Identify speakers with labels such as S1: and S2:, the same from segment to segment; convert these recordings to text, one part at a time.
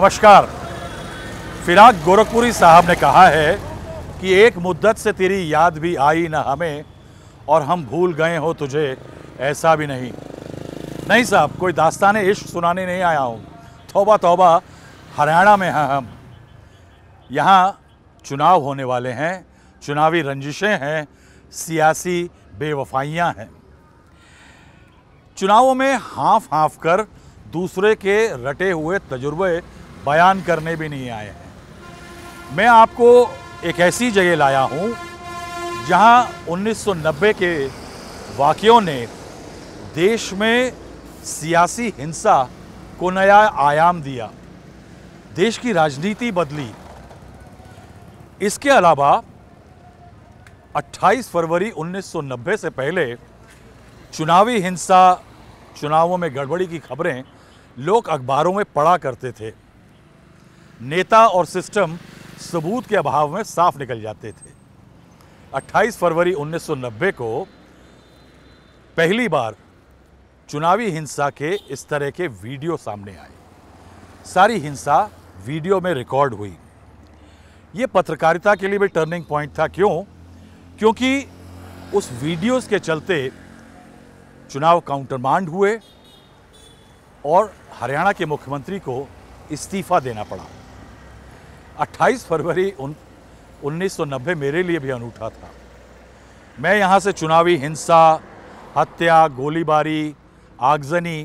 S1: नमस्कार फिराक गोरखपुरी साहब ने कहा है कि एक मुद्दत से तेरी याद भी आई ना हमें और हम भूल गए हो तुझे ऐसा भी नहीं नहीं साहब कोई दास्तान इश्क सुनाने नहीं आया हूँ तोबा तोबा हरियाणा में हैं हम यहाँ चुनाव होने वाले हैं चुनावी रंजिशें हैं सियासी बेवफाइयाँ हैं चुनावों में हाफ हाफ कर दूसरे के रटे हुए तजुर्बे बयान करने भी नहीं आए हैं मैं आपको एक ऐसी जगह लाया हूँ जहाँ 1990 के वाक्यों ने देश में सियासी हिंसा को नया आयाम दिया देश की राजनीति बदली इसके अलावा 28 फरवरी 1990 से पहले चुनावी हिंसा चुनावों में गड़बड़ी की खबरें लोग अखबारों में पढ़ा करते थे नेता और सिस्टम सबूत के अभाव में साफ निकल जाते थे 28 फरवरी 1990 को पहली बार चुनावी हिंसा के इस तरह के वीडियो सामने आए सारी हिंसा वीडियो में रिकॉर्ड हुई ये पत्रकारिता के लिए भी टर्निंग पॉइंट था क्यों क्योंकि उस वीडियोस के चलते चुनाव काउंटरमांड हुए और हरियाणा के मुख्यमंत्री को इस्तीफा देना पड़ा 28 फरवरी उन 1990 मेरे लिए भी अनूठा था मैं यहाँ से चुनावी हिंसा हत्या गोलीबारी आगजनी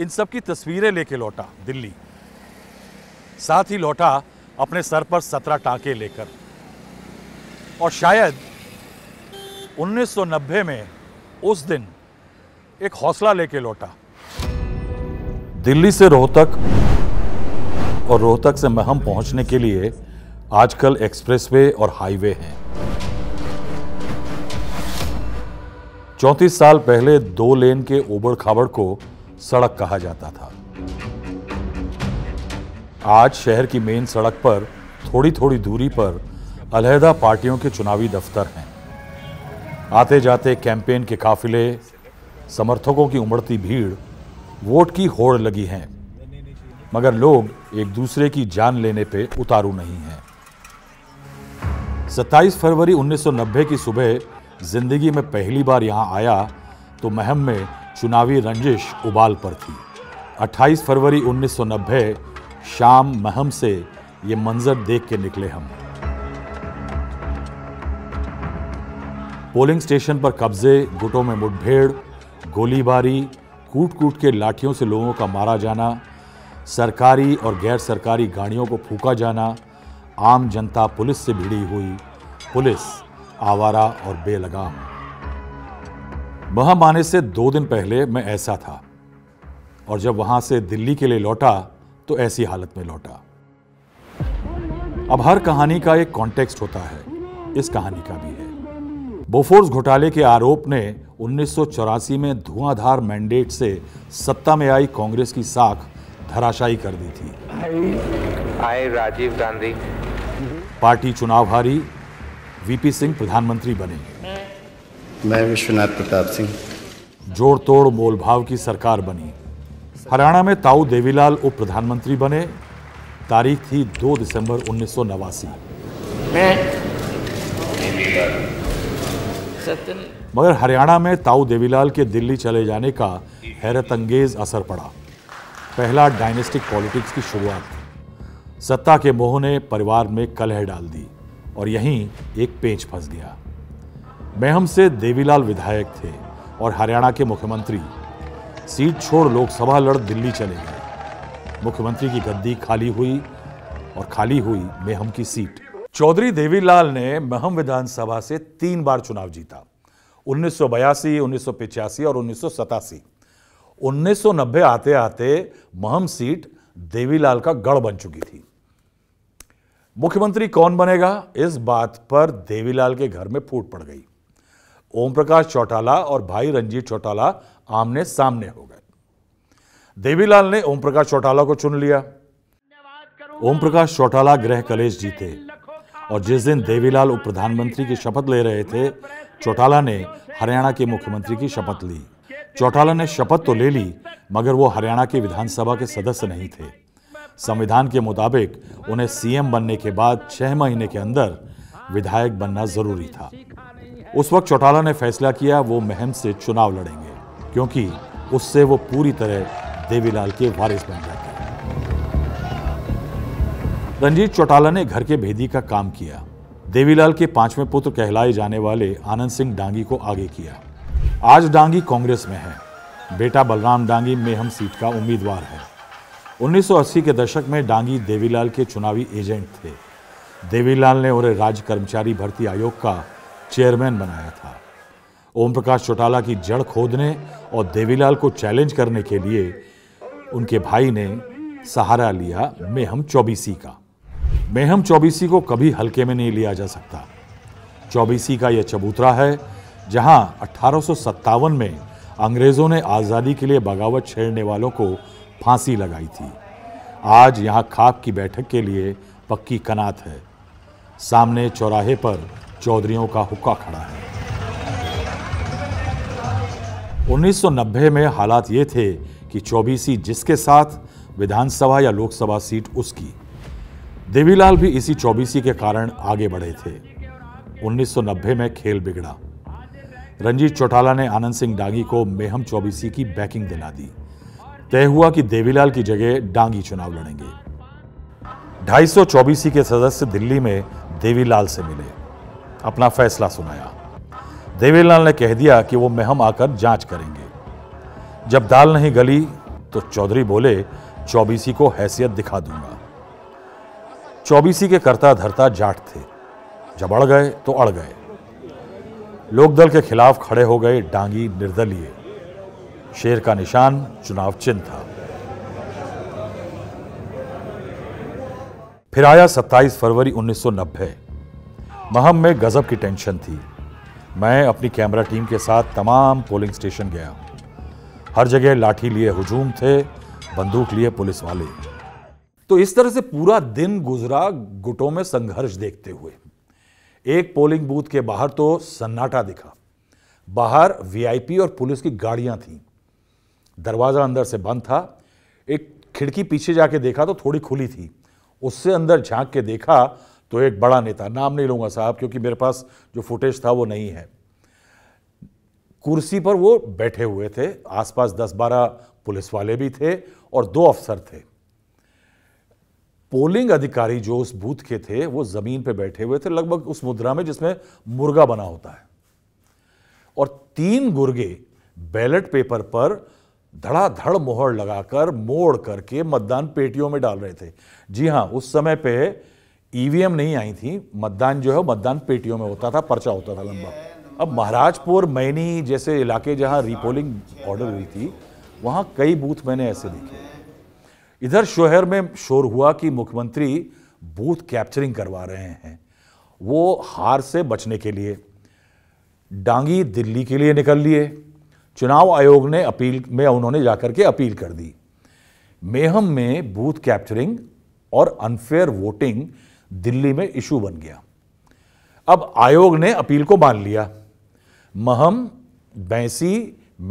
S1: इन सब की तस्वीरें लेके लौटा दिल्ली साथ ही लौटा अपने सर पर सत्रह टांके लेकर और शायद 1990 में उस दिन एक हौसला लेके लौटा दिल्ली से रोहतक और रोहतक से महम पहुंचने के लिए आजकल एक्सप्रेसवे और हाईवे हैं चौंतीस साल पहले दो लेन के ओबड़ खाबड़ को सड़क कहा जाता था आज शहर की मेन सड़क पर थोड़ी थोड़ी दूरी पर अलहदा पार्टियों के चुनावी दफ्तर हैं आते जाते कैंपेन के काफिले समर्थकों की उमड़ती भीड़ वोट की होड़ लगी हैं मगर लोग एक दूसरे की जान लेने पे उतारू नहीं हैं 27 फरवरी 1990 की सुबह जिंदगी में पहली बार यहाँ आया तो महम में चुनावी रंजिश उबाल पर थी 28 फरवरी 1990 शाम महम से ये मंजर देख के निकले हम पोलिंग स्टेशन पर कब्जे गुटों में मुठभेड़ गोलीबारी कूट कूट के लाठियों से लोगों का मारा जाना सरकारी और गैर सरकारी गाड़ियों को फूका जाना आम जनता पुलिस से भिड़ी हुई पुलिस आवारा और बेलगाम वहाँ आने से दो दिन पहले मैं ऐसा था और जब वहां से दिल्ली के लिए लौटा तो ऐसी हालत में लौटा अब हर कहानी का एक कॉन्टेक्स्ट होता है इस कहानी का भी है बोफोर्स घोटाले के आरोप ने उन्नीस में धुआंधार मैंडेट से सत्ता में आई कांग्रेस की साख धराशायी कर दी
S2: थी आए राजीव गांधी
S1: पार्टी चुनाव हारी वीपी सिंह प्रधानमंत्री बने मैं विश्वनाथ प्रताप सिंह जोड़ तोड़ मोलभाव की सरकार बनी हरियाणा में ताऊ देवीलाल उप प्रधानमंत्री बने तारीख थी 2 दिसंबर उन्नीस मगर हरियाणा में ताऊ देवीलाल के दिल्ली चले जाने का हैरत अंगेज असर पड़ा पहला डायनेस्टिक पॉलिटिक्स की शुरुआत सत्ता के मोह ने परिवार में कलह डाल दी और यहीं एक पेंच फंस गया मेहम से देवीलाल विधायक थे और हरियाणा के मुख्यमंत्री सीट छोड़ लोकसभा लड़ दिल्ली चले गए मुख्यमंत्री की गद्दी खाली हुई और खाली हुई मेहम की सीट चौधरी देवीलाल ने महम विधानसभा से तीन बार चुनाव जीता उन्नीस सौ बयासी उन्नीस सौ पिचासी और उन्नीस सौ सतासी 1990 आते आते महम सीट देवीलाल का गढ़ बन चुकी थी मुख्यमंत्री कौन बनेगा इस बात पर देवीलाल के घर में फूट पड़ गई ओम प्रकाश चौटाला और भाई रंजीत चौटाला आमने सामने हो गए देवीलाल ने ओम प्रकाश चौटाला को चुन लिया ओम प्रकाश चौटाला गृह कलेश जीते और जिस दिन देवीलाल उप प्रधानमंत्री की शपथ ले रहे थे चौटाला ने हरियाणा के मुख्यमंत्री की शपथ ली चौटाला ने शपथ तो ले ली मगर वो हरियाणा की विधानसभा के सदस्य नहीं थे संविधान के मुताबिक उन्हें सीएम बनने के बाद छह महीने के अंदर विधायक बनना जरूरी था उस वक्त चौटाला ने फैसला किया वो महम से चुनाव लड़ेंगे क्योंकि उससे वो पूरी तरह देवीलाल के वारिस बन जाते रंजीत चौटाला ने घर के भेदी का काम किया देवीलाल के पांचवें पुत्र कहलाए जाने वाले आनंद सिंह डांगी को आगे किया आज डांगी कांग्रेस में है बेटा बलराम डांगी मेहम सीट का उम्मीदवार है 1980 के दशक में डांगी देवीलाल के चुनावी एजेंट थे देवीलाल ने उन्हें राज्य कर्मचारी भर्ती आयोग का चेयरमैन बनाया था ओम प्रकाश चौटाला की जड़ खोदने और देवीलाल को चैलेंज करने के लिए उनके भाई ने सहारा लिया मेहम चौबीसी का मेहम चौबीसी को कभी हल्के में नहीं लिया जा सकता चौबीसी का यह चबूतरा है जहां अठारह में अंग्रेज़ों ने आज़ादी के लिए बगावत छेड़ने वालों को फांसी लगाई थी आज यहां खाप की बैठक के लिए पक्की कनात है सामने चौराहे पर चौधरियों का हुक्का खड़ा है 1990 में हालात ये थे कि चौबीसी जिसके साथ विधानसभा या लोकसभा सीट उसकी देवीलाल भी इसी चौबीसी के कारण आगे बढ़े थे 1990 में खेल बिगड़ा रंजीत चौटाला ने आनंद सिंह डांगी को मेहम चौबीसी की बैकिंग दिला दी तय हुआ कि देवीलाल की जगह डांगी चुनाव लड़ेंगे ढाई सौ चौबीसी के सदस्य दिल्ली में देवीलाल से मिले अपना फैसला सुनाया देवीलाल ने कह दिया कि वो मेहम आकर जांच करेंगे जब दाल नहीं गली तो चौधरी बोले चौबीसी को हैसियत दिखा दूंगा चौबीसी के करता धरता जाट थे जब अड़ गए तो अड़ गए लोकदल के खिलाफ खड़े हो गए डांगी निर्दलीय शेर का निशान चुनाव चिन्ह था फिर आया 27 फरवरी 1990 महम में गजब की टेंशन थी मैं अपनी कैमरा टीम के साथ तमाम पोलिंग स्टेशन गया हर जगह लाठी लिए हुजूम थे बंदूक लिए पुलिस वाले तो इस तरह से पूरा दिन गुजरा गुटों में संघर्ष देखते हुए एक पोलिंग बूथ के बाहर तो सन्नाटा दिखा बाहर वीआईपी और पुलिस की गाड़ियां थीं दरवाज़ा अंदर से बंद था एक खिड़की पीछे जाके देखा तो थोड़ी खुली थी उससे अंदर झांक के देखा तो एक बड़ा नेता नाम नहीं लूँगा साहब क्योंकि मेरे पास जो फुटेज था वो नहीं है कुर्सी पर वो बैठे हुए थे आसपास दस बारह पुलिस वाले भी थे और दो अफसर थे पोलिंग अधिकारी जो उस बूथ के थे वो ज़मीन पे बैठे हुए थे लगभग उस मुद्रा में जिसमें मुर्गा बना होता है और तीन गुर्गे बैलेट पेपर पर धड़ाधड़ मोहर लगाकर मोड़ करके मतदान पेटियों में डाल रहे थे जी हाँ उस समय पे ईवीएम नहीं आई थी मतदान जो है मतदान पेटियों में होता था पर्चा होता था लंबा अब महाराजपुर मैनी जैसे इलाके जहाँ रीपोलिंग ऑर्डर हुई थी वहाँ कई बूथ मैंने ऐसे देखे इधर शहर में शोर हुआ कि मुख्यमंत्री बूथ कैप्चरिंग करवा रहे हैं वो हार से बचने के लिए डांगी दिल्ली के लिए निकल लिए चुनाव आयोग ने अपील में उन्होंने जाकर के अपील कर दी मेहम में बूथ कैप्चरिंग और अनफेयर वोटिंग दिल्ली में इशू बन गया अब आयोग ने अपील को मान लिया महम बैंसी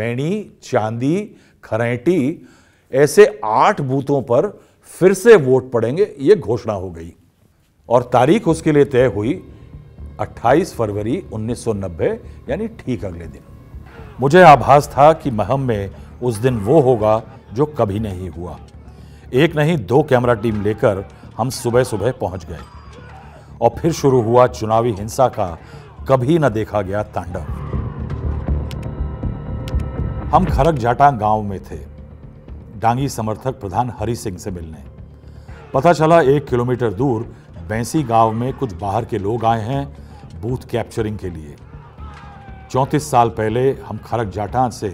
S1: मैणी चांदी खरैटी ऐसे आठ बूथों पर फिर से वोट पड़ेंगे ये घोषणा हो गई और तारीख उसके लिए तय हुई 28 फरवरी 1990 यानी ठीक अगले दिन मुझे आभास था कि महम में उस दिन वो होगा जो कभी नहीं हुआ एक नहीं दो कैमरा टीम लेकर हम सुबह सुबह पहुंच गए और फिर शुरू हुआ चुनावी हिंसा का कभी न देखा गया तांडव हम खरक जाटा गांव में थे डांगी समर्थक प्रधान हरि सिंह से मिलने पता चला एक किलोमीटर दूर बैंसी गांव में कुछ बाहर के लोग आए हैं बूथ कैप्चरिंग के लिए चौंतीस साल पहले हम खरक जाटान से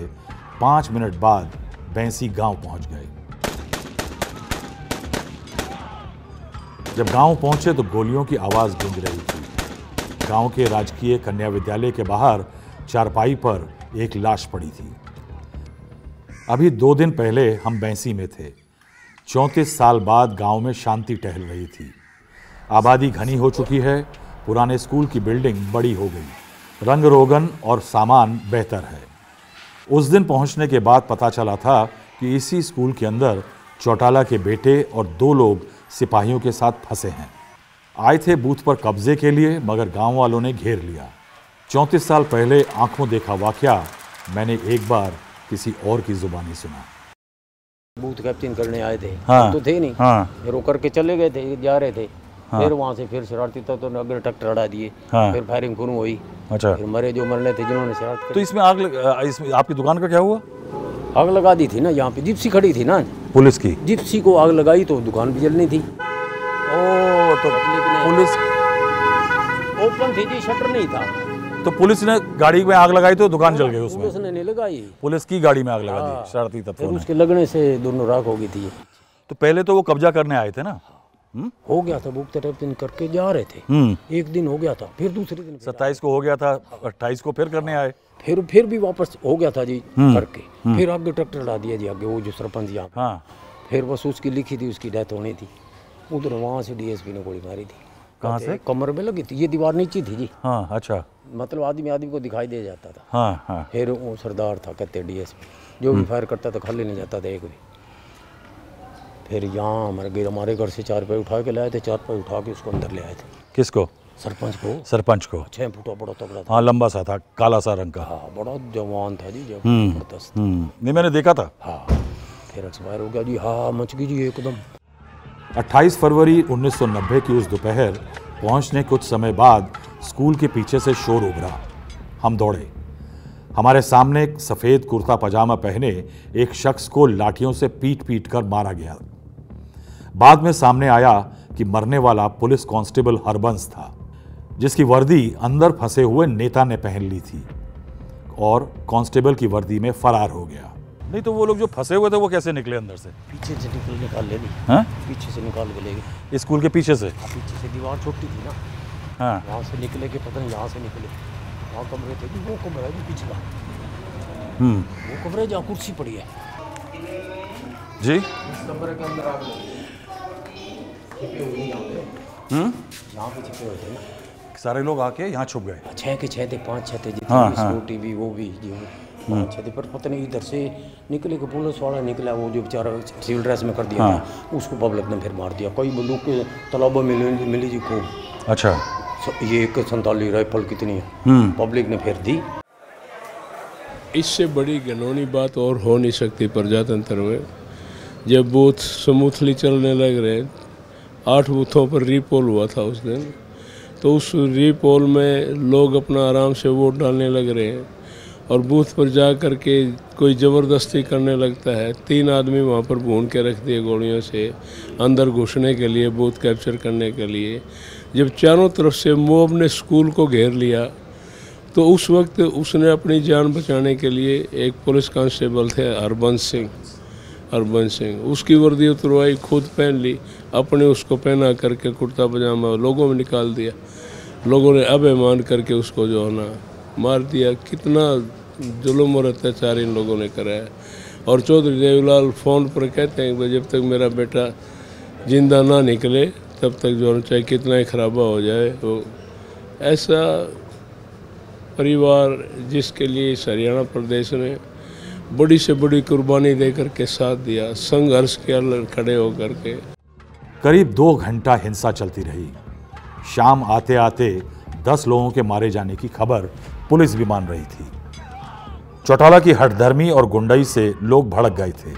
S1: पाँच मिनट बाद बैंसी गांव पहुंच गए जब गांव पहुंचे तो गोलियों की आवाज़ गूंज रही थी गांव के राजकीय कन्या विद्यालय के बाहर चारपाई पर एक लाश पड़ी थी अभी दो दिन पहले हम बैंसी में थे चौंतीस साल बाद गांव में शांति टहल रही थी आबादी घनी हो चुकी है पुराने स्कूल की बिल्डिंग बड़ी हो गई रंग रोगन और सामान बेहतर है उस दिन पहुंचने के बाद पता चला था कि इसी स्कूल के अंदर चौटाला के बेटे और दो लोग सिपाहियों के साथ फंसे हैं आए थे बूथ पर कब्जे के लिए मगर गांव वालों ने घेर लिया चौंतीस साल पहले आंखों देखा वाक्य मैंने एक बार किसी और की जुबानी सुना
S2: बूथ कैप्चरिंग करने आए थे हाँ, तो थे नहीं हाँ, फिर रो करके चले गए थे जा रहे थे हाँ, फिर वहाँ से फिर शरारती था तो अगर ट्रैक्टर हटा दिए हाँ, फिर फायरिंग शुरू हुई अच्छा फिर मरे जो मरने थे जिन्होंने शरारत तो इसमें आग लग, इसमें आपकी दुकान का क्या हुआ आग लगा दी थी ना यहाँ पे जिप्सी खड़ी थी ना पुलिस की जिप्सी को आग लगाई तो दुकान भी जलनी थी ओ तो पुलिस ओपन थी जी शटर नहीं था
S1: तो पुलिस ने गाड़ी में आग लगाई तो दुकान जल गई उसमें पुलिस ने नहीं लगाई पुलिस की गाड़ी में आग लगा दी हाँ। शरारती तत्व उसके लगने से दोनों राख हो गई थी तो पहले तो वो कब्जा करने आए थे ना हाँ। हम्म? हो गया था भूख तरफ दिन करके जा रहे थे हम्म। एक दिन हो गया था फिर दूसरे दिन सत्ताईस को हो गया था अट्ठाईस को फिर करने आए
S2: फिर फिर भी वापस हो गया था जी हम्म। करके फिर आगे ट्रैक्टर ला दिया जी आगे वो जो सरपंच जी हाँ। फिर बस उसकी लिखी थी उसकी डेथ होनी थी उधर वहाँ से डीएसपी ने गोली मारी थी कहाँ से कमर में लगी थी ये दीवार नीचे थी जी
S1: हाँ अच्छा
S2: मतलब आदमी आदमी को दिखाई दे जाता था हाँ हाँ फिर वो सरदार था कहते डीएसपी जो भी फायर हम्म। करता था खाली नहीं जाता था एक भी फिर यहाँ हमारे गिर हमारे घर से चार पाई उठा के लाए थे चार पाई उठा के उसको अंदर ले
S1: आए थे किसको सरपंच को सरपंच को छः फुटा बड़ा तगड़ा था हाँ लंबा सा था काला सा रंग का हाँ
S2: बड़ा जवान था जी हम्म, जबरदस्त
S1: हम्म। नहीं मैंने देखा था हाँ
S2: फिर एक्सपायर हो गया जी हाँ, हाँ मच गई जी एकदम
S1: 28 फरवरी 1990 की उस दोपहर पहुंचने कुछ समय बाद स्कूल के पीछे से शोर उभरा हम दौड़े हमारे सामने एक सफ़ेद कुर्ता पजामा पहने एक शख्स को लाठियों से पीट पीट कर मारा गया बाद में सामने आया कि मरने वाला पुलिस कांस्टेबल हरबंस था जिसकी वर्दी अंदर फंसे हुए नेता ने पहन ली थी और कांस्टेबल की वर्दी में फरार हो गया नहीं तो वो लोग जो फंसे हुए थे वो कैसे निकले अंदर से पीछे से निकल निकाल ले हाँ? पीछे से निकाल के ले गए स्कूल के पीछे से हाँ, पीछे से दीवार
S2: छोटी थी ना हाँ यहाँ से निकले के पता नहीं यहाँ से निकले वहाँ कमरे थे वो कमरा है पिछला हम्म। वो कमरे जहाँ कुर्सी पड़ी है
S1: जी कमरे के अंदर आप छिपे हुए हम्म। यहाँ पे छिपे हुए थे ना सारे लोग आके यहाँ छुप
S2: गए छः के छः थे पाँच छः थे जितने हाँ, हाँ। भी वो भी जी अच्छा थे पर पता नहीं इधर से निकले के पुलिस वाला निकला वो जो बेचारा सिविल ड्रेस में कर दिया हाँ। उसको पब्लिक ने फिर मार दिया कई बंदूक के तलाबों में मिली जी खूब
S1: अच्छा
S3: ये एक संताली राइफल कितनी है हम्म। पब्लिक ने फेर दी इससे बड़ी गनौनी बात और हो नहीं सकती प्रजातंत्र में जब बूथ स्मूथली चलने लग रहे आठ बूथों पर रीपोल हुआ था उस दिन तो उस रीपोल में लोग अपना आराम से वोट डालने लग रहे हैं और बूथ पर जा कर के कोई ज़बरदस्ती करने लगता है तीन आदमी वहाँ पर भून के रख दिए गोलियों से अंदर घुसने के लिए बूथ कैप्चर करने के लिए जब चारों तरफ से मोब ने स्कूल को घेर लिया तो उस वक्त उसने अपनी जान बचाने के लिए एक पुलिस कांस्टेबल थे हरबंस सिंह हरबंस सिंह उसकी वर्दी उतरवाई खुद पहन ली अपने उसको पहना करके कुर्ता पजामा लोगों में निकाल दिया लोगों ने अब मान करके उसको जो है ना मार दिया कितना जुल्म और अत्याचार इन लोगों ने कराया और चौधरी देवीलाल फ़ोन पर कहते हैं जब तक मेरा बेटा जिंदा ना निकले तब तक जो होना चाहिए कितना ही खराबा हो जाए तो ऐसा परिवार जिसके लिए इस हरियाणा प्रदेश ने बड़ी से बड़ी कुर्बानी देकर के साथ दिया संघर्ष के खड़े होकर के
S1: करीब दो घंटा हिंसा चलती रही शाम आते आते दस लोगों के मारे जाने की खबर पुलिस भी मान रही थी चौटाला की हटधर्मी और गुंडई से लोग भड़क गए थे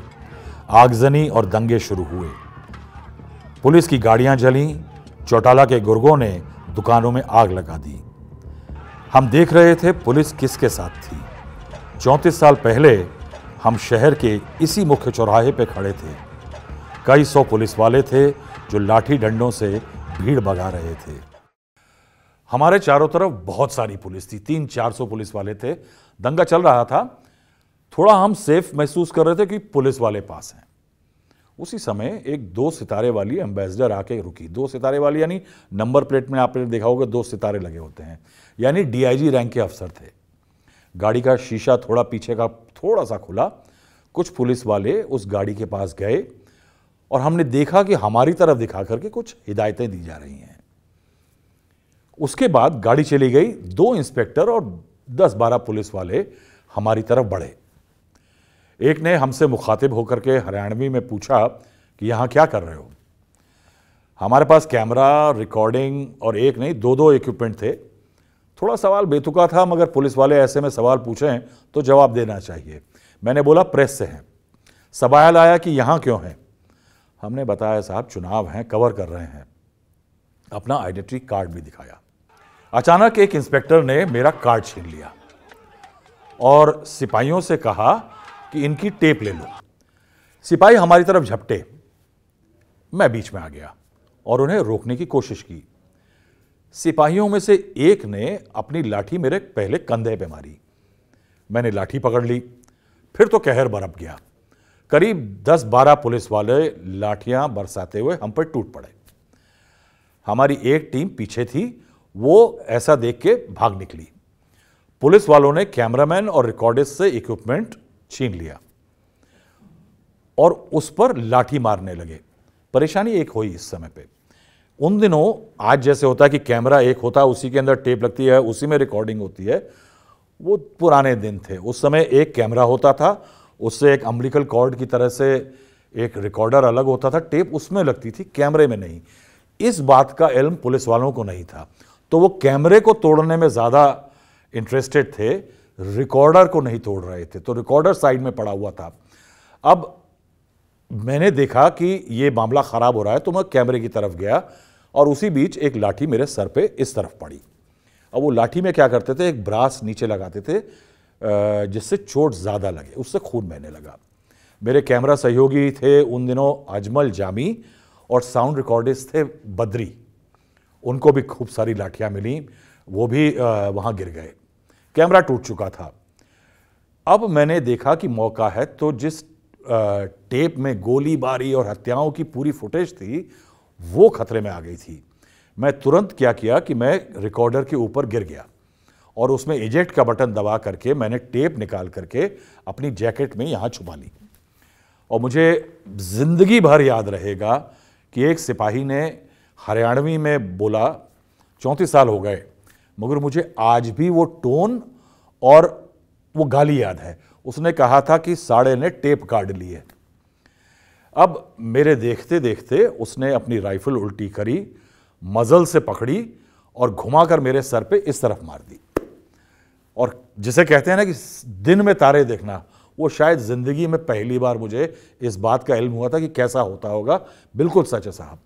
S1: आगजनी और दंगे शुरू हुए पुलिस की गाड़ियां जली चौटाला के गुर्गों ने दुकानों में आग लगा दी हम देख रहे थे पुलिस किसके साथ थी चौंतीस साल पहले हम शहर के इसी मुख्य चौराहे पर खड़े थे कई सौ पुलिस वाले थे जो लाठी डंडों से भीड़ भगा रहे थे हमारे चारों तरफ बहुत सारी पुलिस थी तीन चार सौ पुलिस वाले थे दंगा चल रहा था थोड़ा हम सेफ महसूस कर रहे थे कि पुलिस वाले पास हैं उसी समय एक दो सितारे वाली एम्बेसडर आके रुकी दो सितारे वाली यानी नंबर प्लेट में आपने देखा होगा दो सितारे लगे होते हैं यानी डीआईजी रैंक के अफसर थे गाड़ी का शीशा थोड़ा पीछे का थोड़ा सा खुला कुछ पुलिस वाले उस गाड़ी के पास गए और हमने देखा कि हमारी तरफ दिखा करके कुछ हिदायतें दी जा रही हैं उसके बाद गाड़ी चली गई दो इंस्पेक्टर और दस बारह पुलिस वाले हमारी तरफ बढ़े एक ने हमसे मुखातिब होकर के हरियाणवी में पूछा कि यहाँ क्या कर रहे हो हमारे पास कैमरा रिकॉर्डिंग और एक नहीं दो दो इक्विपमेंट थे थोड़ा सवाल बेतुका था मगर पुलिस वाले ऐसे में सवाल पूछें तो जवाब देना चाहिए मैंने बोला प्रेस से हैं सवाल आया कि यहाँ क्यों हैं हमने बताया साहब चुनाव हैं कवर कर रहे हैं अपना आइडेंटिटी कार्ड भी दिखाया अचानक एक इंस्पेक्टर ने मेरा कार्ड छीन लिया और सिपाहियों से कहा कि इनकी टेप ले लो सिपाही हमारी तरफ झपटे मैं बीच में आ गया और उन्हें रोकने की कोशिश की सिपाहियों में से एक ने अपनी लाठी मेरे पहले कंधे पे मारी मैंने लाठी पकड़ ली फिर तो कहर बरप गया करीब दस बारह पुलिस वाले लाठियां बरसाते हुए हम पर टूट पड़े हमारी एक टीम पीछे थी वो ऐसा देख के भाग निकली पुलिस वालों ने कैमरामैन और रिकॉर्डिस्ट से इक्विपमेंट छीन लिया और उस पर लाठी मारने लगे परेशानी एक हुई इस समय पे उन दिनों आज जैसे होता है कि कैमरा एक होता है उसी के अंदर टेप लगती है उसी में रिकॉर्डिंग होती है वो पुराने दिन थे उस समय एक कैमरा होता था उससे एक अम्बलिकल कॉर्ड की तरह से एक रिकॉर्डर अलग होता था टेप उसमें लगती थी कैमरे में नहीं इस बात का इल्म पुलिस वालों को नहीं था तो वो कैमरे को तोड़ने में ज़्यादा इंटरेस्टेड थे रिकॉर्डर को नहीं तोड़ रहे थे तो रिकॉर्डर साइड में पड़ा हुआ था अब मैंने देखा कि ये मामला ख़राब हो रहा है तो मैं कैमरे की तरफ गया और उसी बीच एक लाठी मेरे सर पे इस तरफ पड़ी अब वो लाठी में क्या करते थे एक ब्रास नीचे लगाते थे जिससे चोट ज़्यादा लगे उससे खून बहने लगा मेरे कैमरा सहयोगी थे उन दिनों अजमल जामी और साउंड रिकॉर्डिस्ट थे बद्री उनको भी खूब सारी लाठियाँ मिली वो भी वहाँ गिर गए कैमरा टूट चुका था अब मैंने देखा कि मौका है तो जिस टेप में गोलीबारी और हत्याओं की पूरी फुटेज थी वो खतरे में आ गई थी मैं तुरंत क्या किया कि मैं रिकॉर्डर के ऊपर गिर गया और उसमें एजेक्ट का बटन दबा करके मैंने टेप निकाल करके अपनी जैकेट में यहाँ छुपा ली और मुझे ज़िंदगी भर याद रहेगा कि एक सिपाही ने हरियाणवी में बोला चौंतीस साल हो गए मगर मुझे आज भी वो टोन और वो गाली याद है उसने कहा था कि साड़े ने टेप काट लिए अब मेरे देखते देखते उसने अपनी राइफल उल्टी करी मज़ल से पकड़ी और घुमाकर मेरे सर पे इस तरफ मार दी और जिसे कहते हैं ना कि दिन में तारे देखना वो शायद ज़िंदगी में पहली बार मुझे इस बात का इल्म हुआ था कि कैसा होता होगा बिल्कुल सच है साहब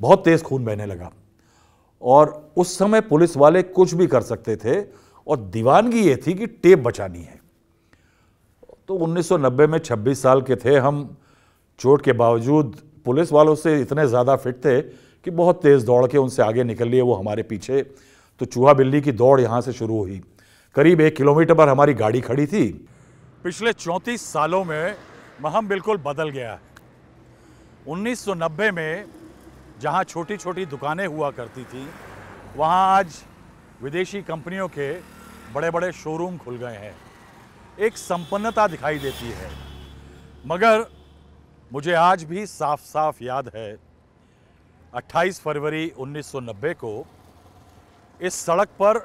S1: बहुत तेज़ खून बहने लगा और उस समय पुलिस वाले कुछ भी कर सकते थे और दीवानगी ये थी कि टेप बचानी है तो 1990 में 26 साल के थे हम चोट के बावजूद पुलिस वालों से इतने ज़्यादा फिट थे कि बहुत तेज़ दौड़ के उनसे आगे निकल लिए वो हमारे पीछे तो चूहा बिल्ली की दौड़ यहाँ से शुरू हुई करीब एक किलोमीटर पर हमारी गाड़ी खड़ी थी पिछले चौंतीस सालों में महम बिल्कुल बदल गया है 1990 में जहाँ छोटी छोटी दुकानें हुआ करती थी वहाँ आज विदेशी कंपनियों के बड़े बड़े शोरूम खुल गए हैं एक संपन्नता दिखाई देती है मगर मुझे आज भी साफ साफ याद है 28 फरवरी 1990 को इस सड़क पर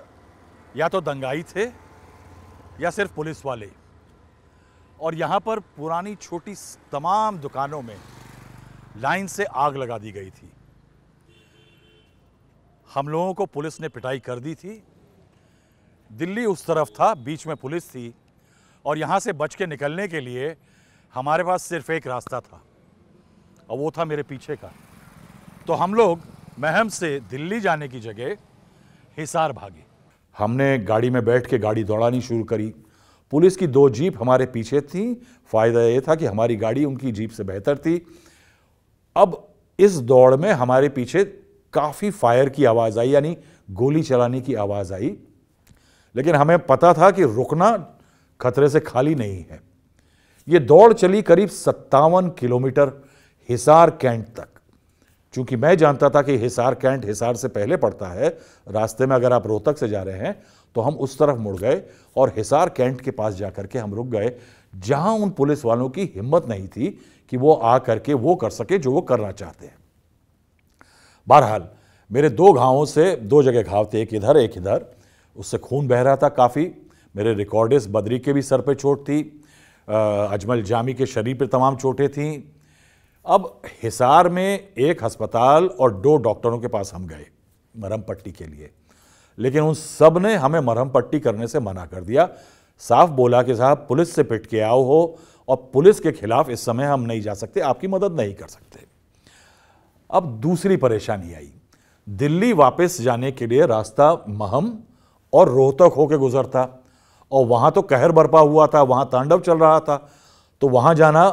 S1: या तो दंगाई थे या सिर्फ पुलिस वाले और यहाँ पर पुरानी छोटी तमाम दुकानों में लाइन से आग लगा दी गई थी हम लोगों को पुलिस ने पिटाई कर दी थी दिल्ली उस तरफ था बीच में पुलिस थी और यहाँ से बच के निकलने के लिए हमारे पास सिर्फ एक रास्ता था और वो था मेरे पीछे का तो हम लोग महम से दिल्ली जाने की जगह हिसार भागे हमने गाड़ी में बैठ के गाड़ी दौड़ानी शुरू करी पुलिस की दो जीप हमारे पीछे थी फ़ायदा ये था कि हमारी गाड़ी उनकी जीप से बेहतर थी अब इस दौड़ में हमारे पीछे काफ़ी फायर की आवाज़ आई यानी गोली चलाने की आवाज़ आई लेकिन हमें पता था कि रुकना खतरे से खाली नहीं है ये दौड़ चली करीब सत्तावन किलोमीटर हिसार कैंट तक चूंकि मैं जानता था कि हिसार कैंट हिसार से पहले पड़ता है रास्ते में अगर आप रोहतक से जा रहे हैं तो हम उस तरफ मुड़ गए और हिसार कैंट के पास जा के हम रुक गए जहां उन पुलिस वालों की हिम्मत नहीं थी कि वो आ करके वो कर सके जो वो करना चाहते हैं बहरहाल मेरे दो घावों से दो जगह घाव थे एक इधर एक इधर उससे खून बह रहा था काफ़ी मेरे रिकॉर्डिस बद्री के भी सर पे चोट थी अजमल जामी के शरीर पे तमाम चोटें थीं अब हिसार में एक अस्पताल और दो डॉक्टरों के पास हम गए मरहम पट्टी के लिए लेकिन उन सब ने हमें मरहम पट्टी करने से मना कर दिया साफ बोला कि साहब पुलिस से पिट के आओ हो और पुलिस के खिलाफ इस समय हम नहीं जा सकते आपकी मदद नहीं कर सकते अब दूसरी परेशानी आई दिल्ली वापस जाने के लिए रास्ता महम और रोहतक होकर गुजरता और वहाँ तो कहर बरपा हुआ था वहाँ तांडव चल रहा था तो वहाँ जाना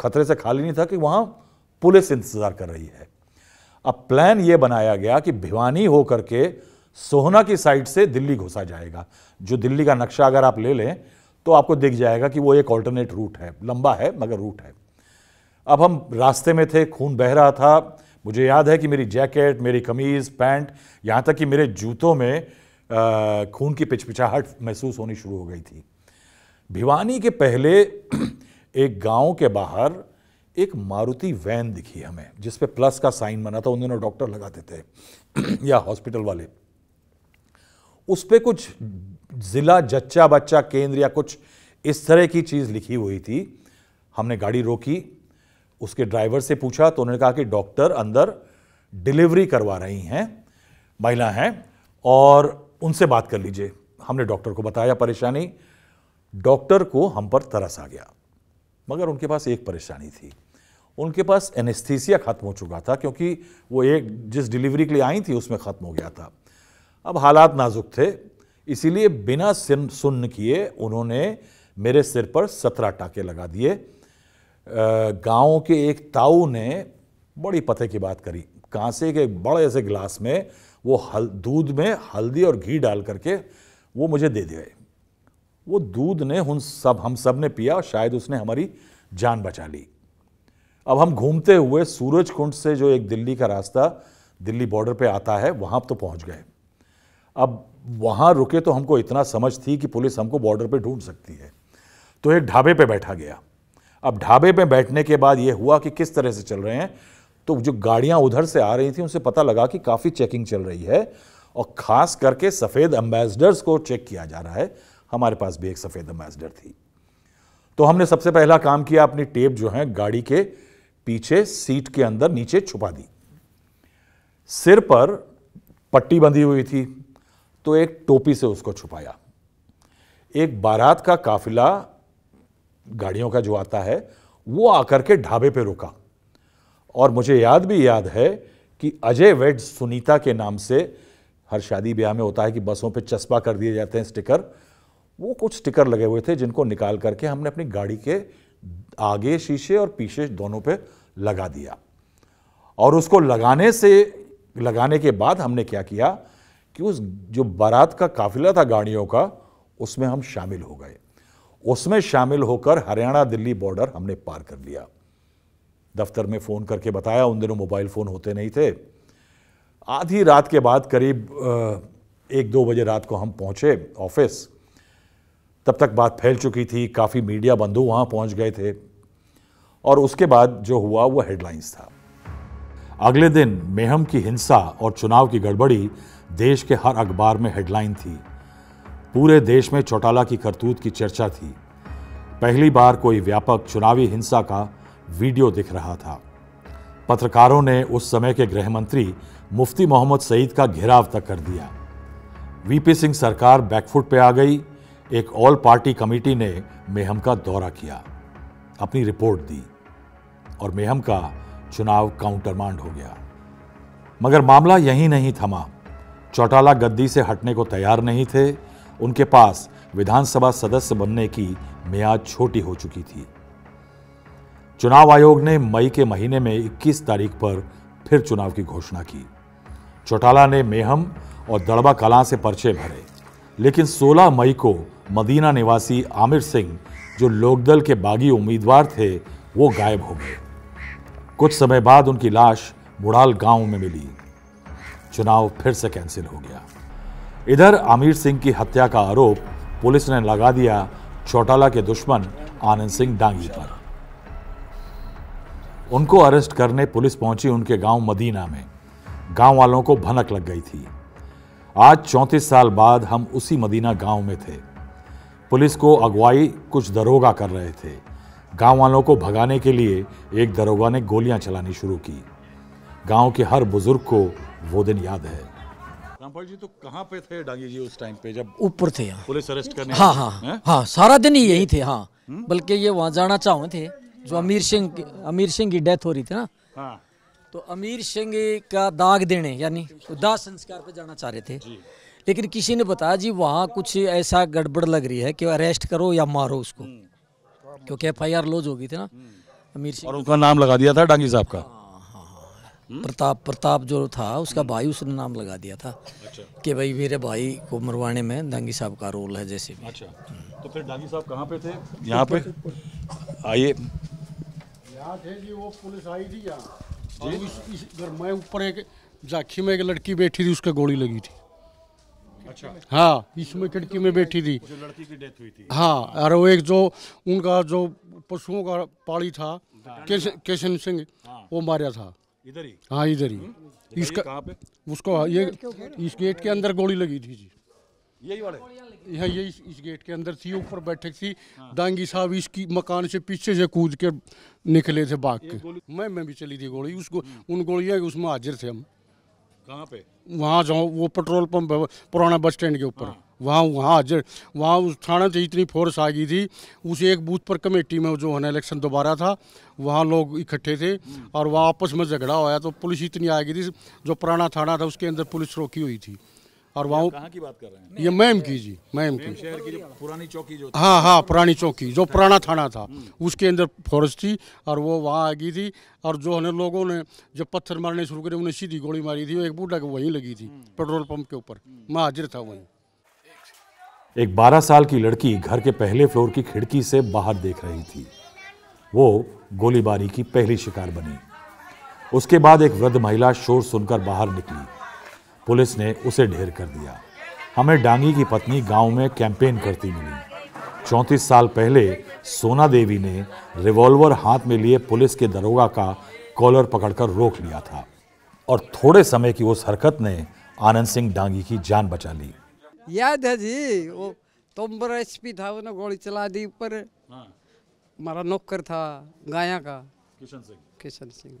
S1: खतरे से खाली नहीं था कि वहाँ पुलिस इंतज़ार कर रही है अब प्लान ये बनाया गया कि भिवानी होकर के सोहना की साइड से दिल्ली घुसा जाएगा जो दिल्ली का नक्शा अगर आप ले लें तो आपको दिख जाएगा कि वो एक ऑल्टरनेट रूट है लंबा है मगर रूट है अब हम रास्ते में थे खून बह रहा था मुझे याद है कि मेरी जैकेट मेरी कमीज़ पैंट यहाँ तक कि मेरे जूतों में खून की पिचपिचाहट महसूस होनी शुरू हो गई थी भिवानी के पहले एक गांव के बाहर एक मारुति वैन दिखी हमें जिस पे प्लस का साइन बना था उन दिनों डॉक्टर लगाते थे या हॉस्पिटल वाले उस पर कुछ ज़िला जच्चा बच्चा केंद्र या कुछ इस तरह की चीज़ लिखी हुई थी हमने गाड़ी रोकी उसके ड्राइवर से पूछा तो उन्होंने कहा कि डॉक्टर अंदर डिलीवरी करवा रही हैं महिला हैं और उनसे बात कर लीजिए हमने डॉक्टर को बताया परेशानी डॉक्टर को हम पर तरस आ गया मगर उनके पास एक परेशानी थी उनके पास एनेस्थीसिया ख़त्म हो चुका था क्योंकि वो एक जिस डिलीवरी के लिए आई थी उसमें ख़त्म हो गया था अब हालात नाजुक थे इसीलिए बिना सुन्न किए उन्होंने मेरे सिर पर सत्रह टाके लगा दिए गांव के एक ताऊ ने बड़ी पते की बात करी कांसे के बड़े ऐसे गिलास में वो हल दूध में हल्दी और घी डाल करके वो मुझे दे दिए वो दूध ने उन सब हम सब ने पिया और शायद उसने हमारी जान बचा ली अब हम घूमते हुए सूरज कुंड से जो एक दिल्ली का रास्ता दिल्ली बॉर्डर पे आता है वहाँ तो पहुँच गए अब वहाँ रुके तो हमको इतना समझ थी कि पुलिस हमको बॉर्डर पे ढूंढ सकती है तो एक ढाबे पे बैठा गया अब ढाबे पे बैठने के बाद ये हुआ कि किस तरह से चल रहे हैं तो जो गाड़ियां उधर से आ रही थी उनसे पता लगा कि काफ़ी चेकिंग चल रही है और ख़ास करके सफ़ेद एम्बेसडर्स को चेक किया जा रहा है हमारे पास भी एक सफ़ेद एम्बेसडर थी तो हमने सबसे पहला काम किया अपनी टेप जो है गाड़ी के पीछे सीट के अंदर नीचे छुपा दी सिर पर पट्टी बंधी हुई थी तो एक टोपी से उसको छुपाया एक बारात का काफिला गाड़ियों का जो आता है वो आकर के ढाबे पे रुका और मुझे याद भी याद है कि अजय वेड सुनीता के नाम से हर शादी ब्याह में होता है कि बसों पे चस्पा कर दिए जाते हैं स्टिकर वो कुछ स्टिकर लगे हुए थे जिनको निकाल करके हमने अपनी गाड़ी के आगे शीशे और पीछे दोनों पे लगा दिया और उसको लगाने से लगाने के बाद हमने क्या किया कि उस जो बारात का काफिला था गाड़ियों का उसमें हम शामिल हो गए उसमें शामिल होकर हरियाणा दिल्ली बॉर्डर हमने पार कर लिया दफ्तर में फ़ोन करके बताया उन दिनों मोबाइल फ़ोन होते नहीं थे आधी रात के बाद करीब एक दो बजे रात को हम पहुंचे ऑफिस तब तक बात फैल चुकी थी काफ़ी मीडिया बंधु वहाँ पहुँच गए थे और उसके बाद जो हुआ वो हेडलाइंस था अगले दिन मेहम की हिंसा और चुनाव की गड़बड़ी देश के हर अखबार में हेडलाइन थी पूरे देश में चौटाला की करतूत की चर्चा थी पहली बार कोई व्यापक चुनावी हिंसा का वीडियो दिख रहा था पत्रकारों ने उस समय के गृह मंत्री मुफ्ती मोहम्मद सईद का घेराव तक कर दिया वीपी सिंह सरकार बैकफुट पे आ गई एक ऑल पार्टी कमेटी ने मेहम का दौरा किया अपनी रिपोर्ट दी और मेहम का चुनाव काउंटरमांड हो गया मगर मामला यहीं नहीं थमा चौटाला गद्दी से हटने को तैयार नहीं थे उनके पास विधानसभा सदस्य बनने की मियाद छोटी हो चुकी थी चुनाव आयोग ने मई के महीने में 21 तारीख पर फिर चुनाव की घोषणा की चौटाला ने मेहम और दड़बा कलां से पर्चे भरे लेकिन 16 मई को मदीना निवासी आमिर सिंह जो लोकदल के बागी उम्मीदवार थे वो गायब हो गए कुछ समय बाद उनकी लाश बुढ़ाल गांव में मिली चुनाव फिर से कैंसिल हो गया इधर आमिर सिंह की हत्या का आरोप पुलिस ने लगा दिया चौटाला के दुश्मन आनंद सिंह डांगी पर उनको अरेस्ट करने पुलिस पहुंची उनके गांव मदीना में गांव वालों को भनक लग गई थी आज 34 साल बाद हम उसी मदीना गांव में थे पुलिस को अगुवाई कुछ दरोगा कर रहे थे गांव वालों को भगाने के लिए एक दरोगा ने गोलियां चलानी शुरू की गांव के हर बुजुर्ग को वो दिन याद है रामपाल जी तो कहाँ पे थे डांगी जी उस टाइम पे जब ऊपर थे यहाँ पुलिस अरेस्ट करने हाँ हाँ है? हाँ सारा
S2: दिन ही यही थे हाँ हम्म? बल्कि ये वहाँ जाना चाहे थे जो अमीर सिंह अमीर सिंह की डेथ हो रही थी ना हाँ। तो अमीर सिंह का दाग देने यानी दाह संस्कार पे जाना चाह रहे थे लेकिन किसी ने बताया जी वहाँ कुछ ऐसा गड़बड़ लग रही है कि अरेस्ट करो या मारो उसको हम्म। क्योंकि एफ आई आर लॉज हो गई थी ना हम्म।
S1: अमीर सिंह और उनका नाम लगा दिया था डांगी साहब का हाँ।
S2: प्रताप प्रताप जो था उसका हम्म। भाई उसने नाम लगा दिया था अच्छा। कि भाई मेरे भाई को मरवाने में डांगी साहब का रोल है जैसे भी
S1: अच्छा तो फिर डांगी साहब कहाँ पे थे यहाँ पे आइए यहाँ थे जी वो
S4: पुलिस आई थी यहाँ इस घर में ऊपर एक जाखी में एक लड़की बैठी थी उसका गोली लगी थी अच्छा हाँ इसमें खिड़की में बैठी थी लड़की की डेथ हुई थी हाँ और वो एक जो उनका जो पशुओं का पाड़ी था किशन सिंह हाँ। वो मारा था इधर ही हाँ इधर ही हम्म। इसका कहाँ पे उसको ये इस गेट के अंदर गोली लगी थी जी यही वाले यहाँ यही इस, गेट के अंदर थी ऊपर बैठे थी हाँ। दांगी साहब इसकी मकान से पीछे से कूद के निकले थे बाग के मैं मैं भी चली थी गोली उसको हम्म। उन गोलियाँ उसमें हाजिर थे हम कहाँ पे वहाँ जाओ वो पेट्रोल पंप पुराना बस स्टैंड के ऊपर हाँ। वहाँ वहाँ हाजिर वहाँ उस थाना से इतनी फोर्स आ गई थी उस एक बूथ पर कमेटी में जो है इलेक्शन दोबारा था वहाँ लोग इकट्ठे थे और वहाँ आपस में झगड़ा होया तो पुलिस इतनी आ गई थी जो पुराना थाना था उसके अंदर पुलिस रोकी हुई थी और वहाँ की बात कर रहे हैं ये मैम की जी मैम की
S1: पुरानी चौकी जो हाँ हाँ
S4: पुरानी चौकी जो पुराना थाना था उसके अंदर फोर्स थी और वो वहाँ आ गई थी और जो है लोगों ने जब पत्थर मारने शुरू करे उन्हें सीधी गोली मारी थी एक बूढ़ा वहीं लगी थी पेट्रोल पंप के ऊपर मैं हाजिर था वहीं
S1: एक 12 साल की लड़की घर के पहले फ्लोर की खिड़की से बाहर देख रही थी वो गोलीबारी की पहली शिकार बनी उसके बाद एक वृद्ध महिला शोर सुनकर बाहर निकली पुलिस ने उसे ढेर कर दिया हमें डांगी की पत्नी गांव में कैंपेन करती मिली चौंतीस साल पहले सोना देवी ने रिवॉल्वर हाथ में लिए पुलिस के दरोगा का कॉलर पकड़कर रोक लिया था और थोड़े समय की उस हरकत ने आनंद सिंह डांगी की जान बचा ली
S2: याद है जी वो तो मेरा एस पी था उन्हें गोली चला दी ऊपर हमारा हाँ। नौकर था गाया का किशन सिंह किशन सिंह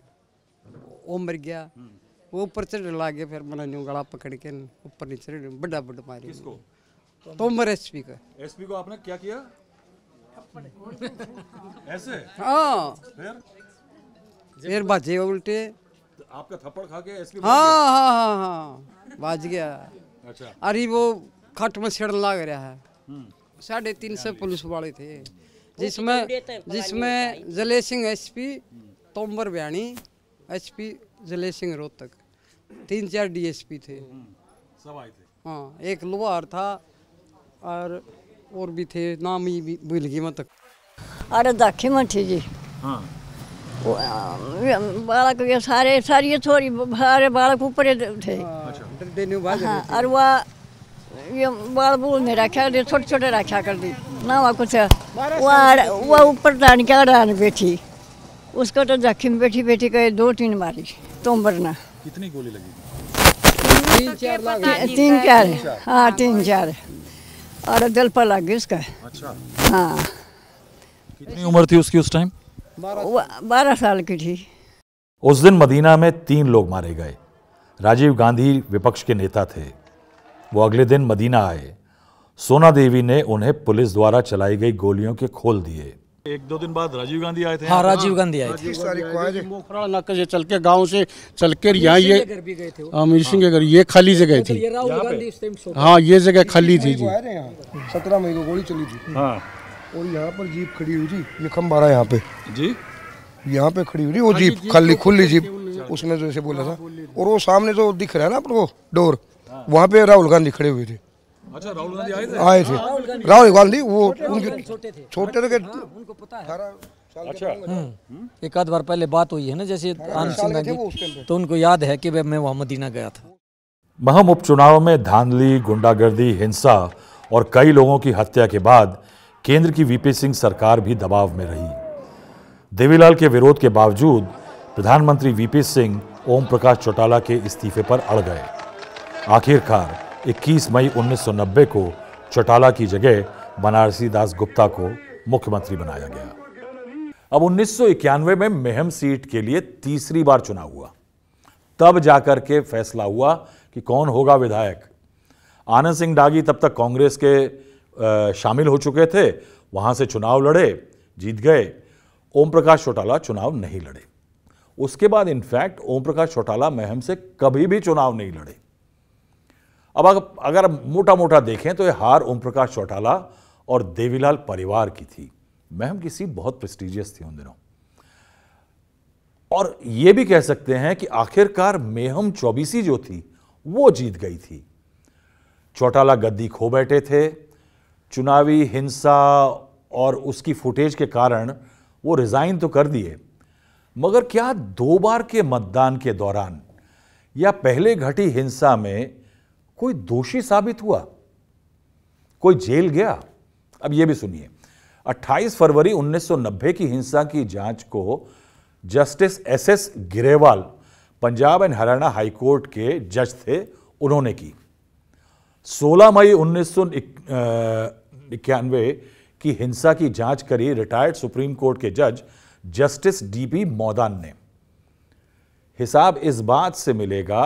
S2: वो मर गया हम्म। वो ऊपर चढ़ ला गया फिर मैंने न्यू गला पकड़ के ऊपर नीचे बड़ा बड़ा मारी किसको तोमर एस पी का
S1: एस पी को आपने क्या किया ऐसे हाँ फिर
S2: फिर बाजे उल्टे
S1: तो आपका थप्पड़ खा के एसपी हाँ हाँ
S2: हाँ हाँ बाज गया अच्छा अरे वो खट में छेड़ लग रहा है साढ़े तीन सौ पुलिस वाले थे जिसमें तो जिसमें जले सिंह एस पी तोम्बर बयानी एस पी जले सिंह रोहतक तीन चार डीएसपी थे हम्म, सब आए थे हाँ एक लोहार था और और भी थे नाम ही भूल गई मत
S3: अरे दाखी मठी जी हाँ बालक सारे सारी थोड़ी सारे बालक ऊपर थे अच्छा। हाँ, हाँ और वह ये बाल बूल नहीं रखा दे छोटे छोटे रखा कर दी ना वहाँ कुछ वो ऊपर डान क्या डान बैठी उसको तो जख्म बैठी बैठी गए दो तीन मारी तो मरना
S1: कितनी गोली लगी तीन चार तीन चार हाँ तीन चार
S3: और दिल पर लग गई उसका अच्छा। हाँ
S1: कितनी उम्र थी उसकी उस टाइम
S3: बारह साल की थी
S1: उस दिन मदीना में तीन लोग मारे गए राजीव गांधी विपक्ष के नेता थे वो अगले दिन मदीना आए सोना देवी ने उन्हें पुलिस द्वारा चलाई गई गोलियों के खोल दिए एक दो दिन बाद राजीव गांधी आए थे हाँ राजीव गांधी आए थे
S4: मोखरा इलाके से चल के गाँव से चल के यहाँ ये हाँ, अमीर सिंह के घर हाँ। ये खाली जगह थी हाँ ये जगह खाली थी जी सत्रह मई को गोली चली थी हाँ। और यहाँ पर जीप खड़ी हुई थी ये खम भरा यहाँ पे जी यहाँ पे खड़ी हुई थी वो जीप खाली तो खुली जीप उसने जैसे बोला था और वो सामने जो दिख रहा है ना आपको डोर वहाँ पे राहुल गांधी खड़े हुए थे
S1: अच्छा राहुल गांधी आए थे राहुल गांधी वो उनके छोटे थे हाँ, उनको पता है अच्छा हम्म।
S2: एक आध बार पहले बात हुई है ना जैसे सिंह तो उनको याद है कि मैं वहां मदीना गया था
S1: महम उपचुनाव में धांधली गुंडागर्दी हिंसा और कई लोगों की हत्या के बाद केंद्र की वीपी सिंह सरकार भी दबाव में रही देवीलाल के विरोध के बावजूद प्रधानमंत्री वीपी सिंह ओम प्रकाश चौटाला के इस्तीफे पर अड़ गए आखिरकार 21 मई 1990 को चौटाला की जगह बनारसी दास गुप्ता को मुख्यमंत्री बनाया गया अब उन्नीस में मेहम सीट के लिए तीसरी बार चुनाव हुआ तब जाकर के फैसला हुआ कि कौन होगा विधायक आनंद सिंह डागी तब तक कांग्रेस के शामिल हो चुके थे वहाँ से चुनाव लड़े जीत गए ओम प्रकाश चौटाला चुनाव नहीं लड़े उसके बाद इनफैक्ट ओम प्रकाश चौटाला महम से कभी भी चुनाव नहीं लड़े अब अगर मोटा मोटा देखें तो ये हार ओम प्रकाश चौटाला और देवीलाल परिवार की थी मैम की सीट बहुत प्रेस्टिजियस थी उन दिनों और ये भी कह सकते हैं कि आखिरकार मेहम चौबीसी जो थी वो जीत गई थी चौटाला गद्दी खो बैठे थे चुनावी हिंसा और उसकी फुटेज के कारण वो रिज़ाइन तो कर दिए मगर क्या दो बार के मतदान के दौरान या पहले घटी हिंसा में कोई दोषी साबित हुआ कोई जेल गया अब यह भी सुनिए 28 फरवरी 1990 की हिंसा की जांच को justice S S Grewal Punjab and Haryana high court के जज थे उन्होंने की 16 मई उन्नीस की हिंसा की जांच करी रिटायर्ड सुप्रीम कोर्ट के जज जस्टिस डीपी मौदान ने हिसाब इस बात से मिलेगा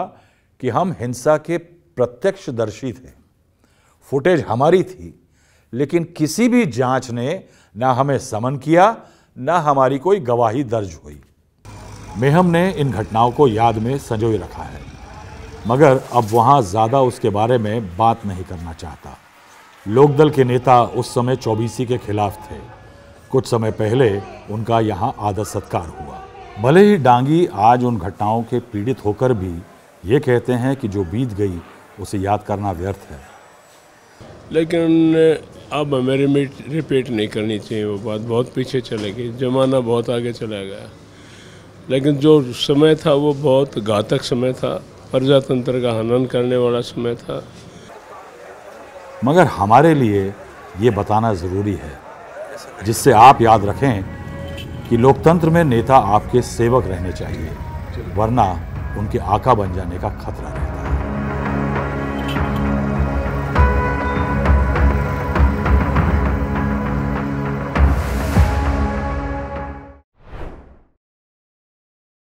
S1: कि हम हिंसा के प्रत्यक्षदर्शी थे फुटेज हमारी थी लेकिन किसी भी जांच ने ना हमें समन किया ना हमारी कोई गवाही दर्ज हुई मेहम ने इन घटनाओं को याद में संजोए रखा है मगर अब वहाँ ज़्यादा उसके बारे में बात नहीं करना चाहता लोकदल के नेता उस समय चौबीसी के खिलाफ थे कुछ समय पहले उनका यहाँ आदर सत्कार हुआ भले ही डांगी आज उन घटनाओं के पीड़ित होकर भी ये कहते हैं कि जो बीत गई उसे याद करना व्यर्थ है
S3: लेकिन अब हमें रिपीट रिपीट नहीं करनी चाहिए वो बात बहुत पीछे चले गई ज़माना बहुत आगे चला गया लेकिन जो समय था वो बहुत घातक समय था प्रजातंत्र का हनन करने वाला समय था
S1: मगर हमारे लिए ये बताना ज़रूरी है जिससे आप याद रखें कि लोकतंत्र में नेता आपके सेवक रहने चाहिए वरना उनके आका बन जाने का खतरा है